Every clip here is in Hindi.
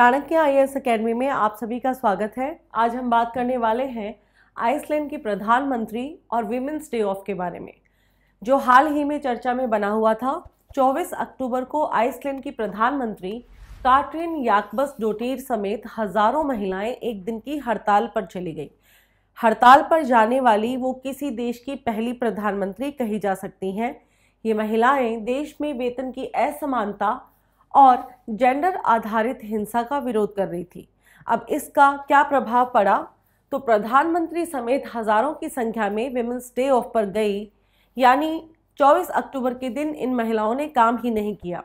चाणक्य एस एकेडमी में आप सभी का स्वागत है आज हम बात करने वाले हैं आइसलैंड की प्रधानमंत्री और विमेंस डे ऑफ के बारे में जो हाल ही में चर्चा में बना हुआ था 24 अक्टूबर को आइसलैंड की प्रधानमंत्री कार्ट्रिन याकबस डोटीर समेत हजारों महिलाएं एक दिन की हड़ताल पर चली गई हड़ताल पर जाने वाली वो किसी देश की पहली प्रधानमंत्री कही जा सकती हैं ये महिलाएं देश में वेतन की असमानता और जेंडर आधारित हिंसा का विरोध कर रही थी अब इसका क्या प्रभाव पड़ा तो प्रधानमंत्री समेत हज़ारों की संख्या में वेमेंस डे ऑफ पर गई यानी 24 अक्टूबर के दिन इन महिलाओं ने काम ही नहीं किया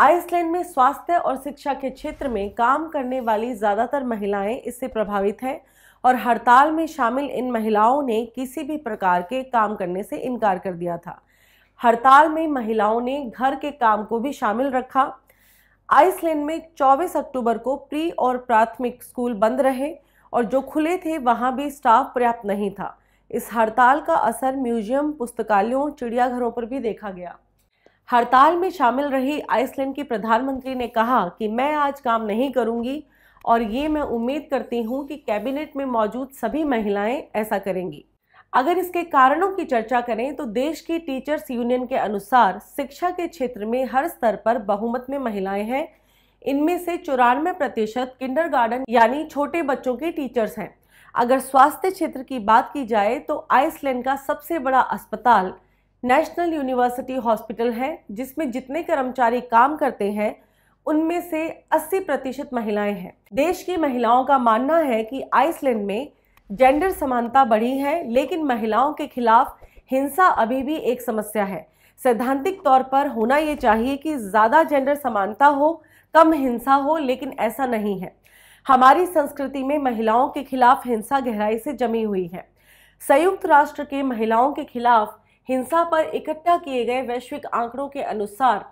आइसलैंड में स्वास्थ्य और शिक्षा के क्षेत्र में काम करने वाली ज़्यादातर महिलाएं इससे प्रभावित हैं और हड़ताल में शामिल इन महिलाओं ने किसी भी प्रकार के काम करने से इनकार कर दिया था हड़ताल में महिलाओं ने घर के काम को भी शामिल रखा आइसलैंड में 24 अक्टूबर को प्री और प्राथमिक स्कूल बंद रहे और जो खुले थे वहाँ भी स्टाफ पर्याप्त नहीं था इस हड़ताल का असर म्यूजियम पुस्तकालयों चिड़ियाघरों पर भी देखा गया हड़ताल में शामिल रही आइसलैंड की प्रधानमंत्री ने कहा कि मैं आज काम नहीं करूंगी और ये मैं उम्मीद करती हूँ कि कैबिनेट में मौजूद सभी महिलाएं ऐसा करेंगी अगर इसके कारणों की चर्चा करें तो देश की टीचर्स यूनियन के अनुसार शिक्षा के क्षेत्र में हर स्तर पर बहुमत में महिलाएं हैं इनमें से चौरानवे प्रतिशत किंडर यानी छोटे बच्चों के टीचर्स हैं अगर स्वास्थ्य क्षेत्र की बात की जाए तो आइसलैंड का सबसे बड़ा अस्पताल नेशनल यूनिवर्सिटी हॉस्पिटल है जिसमें जितने कर्मचारी काम करते हैं उनमें से 80 प्रतिशत महिलाएं हैं देश की महिलाओं का मानना है कि आइसलैंड में जेंडर समानता बढ़ी है लेकिन महिलाओं के खिलाफ हिंसा अभी भी एक समस्या है सैद्धांतिक तौर पर होना ये चाहिए कि ज़्यादा जेंडर समानता हो कम हिंसा हो लेकिन ऐसा नहीं है हमारी संस्कृति में महिलाओं के खिलाफ हिंसा गहराई से जमी हुई है संयुक्त राष्ट्र के महिलाओं के खिलाफ हिंसा पर इकट्ठा किए गए वैश्विक आंकड़ों के अनुसार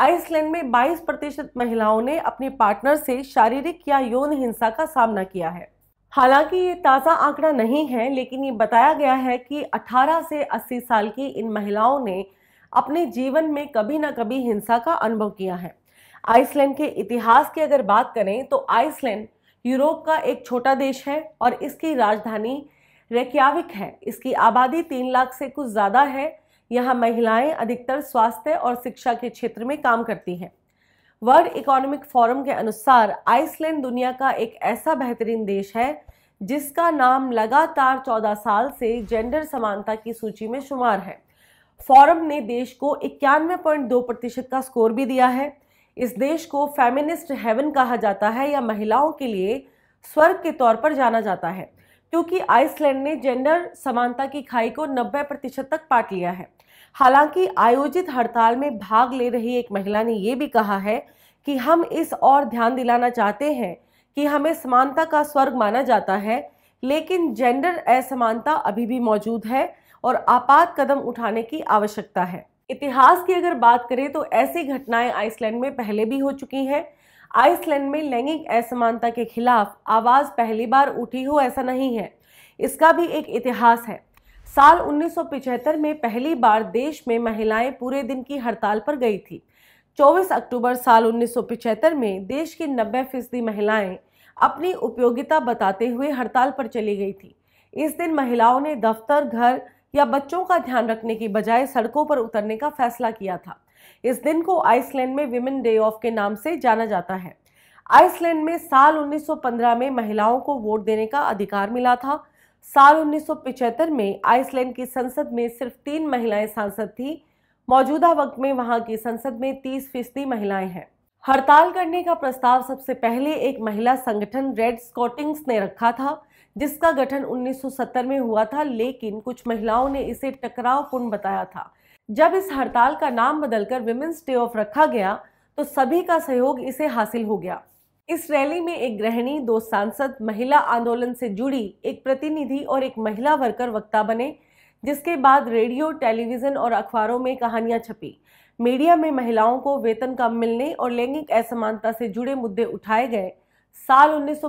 आइसलैंड में 22 प्रतिशत महिलाओं ने अपने पार्टनर से शारीरिक या यौन हिंसा का सामना किया है हालांकि ये ताज़ा आंकड़ा नहीं है लेकिन ये बताया गया है कि 18 से 80 साल की इन महिलाओं ने अपने जीवन में कभी ना कभी हिंसा का अनुभव किया है आइसलैंड के इतिहास की अगर बात करें तो आइसलैंड यूरोप का एक छोटा देश है और इसकी राजधानी रेक्याविक है इसकी आबादी तीन लाख से कुछ ज़्यादा है यहाँ महिलाएं अधिकतर स्वास्थ्य और शिक्षा के क्षेत्र में काम करती हैं वर्ल्ड इकोनॉमिक फोरम के अनुसार आइसलैंड दुनिया का एक ऐसा बेहतरीन देश है जिसका नाम लगातार 14 साल से जेंडर समानता की सूची में शुमार है फोरम ने देश को इक्यानवे पॉइंट दो प्रतिशत का स्कोर भी दिया है इस देश को फेमिनिस्ट हेवन कहा जाता है या महिलाओं के लिए स्वर्ग के तौर पर जाना जाता है क्योंकि आइसलैंड ने जेंडर समानता की खाई को 90 प्रतिशत तक पाट लिया है हालांकि आयोजित हड़ताल में भाग ले रही एक महिला ने ये भी कहा है कि हम इस और ध्यान दिलाना चाहते हैं कि हमें समानता का स्वर्ग माना जाता है लेकिन जेंडर असमानता अभी भी मौजूद है और आपात कदम उठाने की आवश्यकता है इतिहास की अगर बात करें तो ऐसी घटनाएं आइसलैंड में पहले भी हो चुकी हैं आइसलैंड में लैंगिक असमानता के खिलाफ आवाज़ पहली बार उठी हो ऐसा नहीं है इसका भी एक इतिहास है साल 1975 में पहली बार देश में महिलाएं पूरे दिन की हड़ताल पर गई थी 24 अक्टूबर साल 1975 में देश की 90 फीसदी महिलाएँ अपनी उपयोगिता बताते हुए हड़ताल पर चली गई थी इस दिन महिलाओं ने दफ्तर घर या बच्चों का ध्यान रखने की बजाय सड़कों पर उतरने का फैसला किया था इस दिन को आइसलैंड में विमेन डे ऑफ के नाम से जाना जाता है आइसलैंड में साल 1915 में महिलाओं को वोट देने का अधिकार मिला था साल 1975 में आइसलैंड की संसद में सिर्फ तीन महिलाएं सांसद थीं मौजूदा वक्त में वहां की संसद में 30 फीसदी महिलाएं हैं हड़ताल करने का प्रस्ताव सबसे पहले एक महिला संगठन रेड स्कॉटिंग्स ने रखा था जिसका गठन 1970 में हुआ था लेकिन कुछ महिलाओं ने इसे टकरावपूर्ण बताया था जब इस हड़ताल का नाम बदलकर विमेंस डे ऑफ रखा गया तो सभी का सहयोग इसे हासिल हो गया इस रैली में एक गृहिणी दो सांसद महिला आंदोलन से जुड़ी एक प्रतिनिधि और एक महिला वर्कर वक्ता बने जिसके बाद रेडियो टेलीविज़न और अखबारों में कहानियां छपी मीडिया में महिलाओं को वेतन कम मिलने और लैंगिक असमानता से जुड़े मुद्दे उठाए गए साल उन्नीस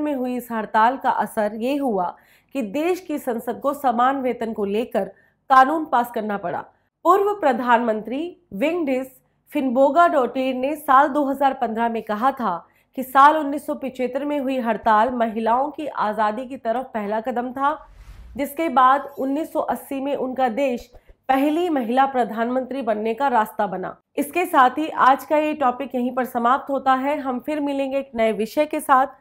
में हुई इस हड़ताल का असर ये हुआ कि देश की संसद को समान वेतन को लेकर कानून पास करना पड़ा पूर्व प्रधानमंत्री विंगडिस फिनबोगा डोटेर ने साल 2015 में कहा था कि साल उन्नीस में हुई हड़ताल महिलाओं की आज़ादी की तरफ पहला कदम था जिसके बाद 1980 में उनका देश पहली महिला प्रधानमंत्री बनने का रास्ता बना इसके साथ ही आज का ये टॉपिक यहीं पर समाप्त होता है हम फिर मिलेंगे एक नए विषय के साथ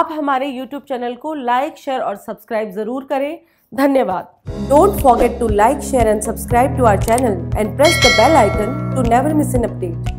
आप हमारे YouTube चैनल को लाइक शेयर और सब्सक्राइब जरूर करें धन्यवाद don't forget to like share and subscribe to our channel and press the bell icon to never miss an update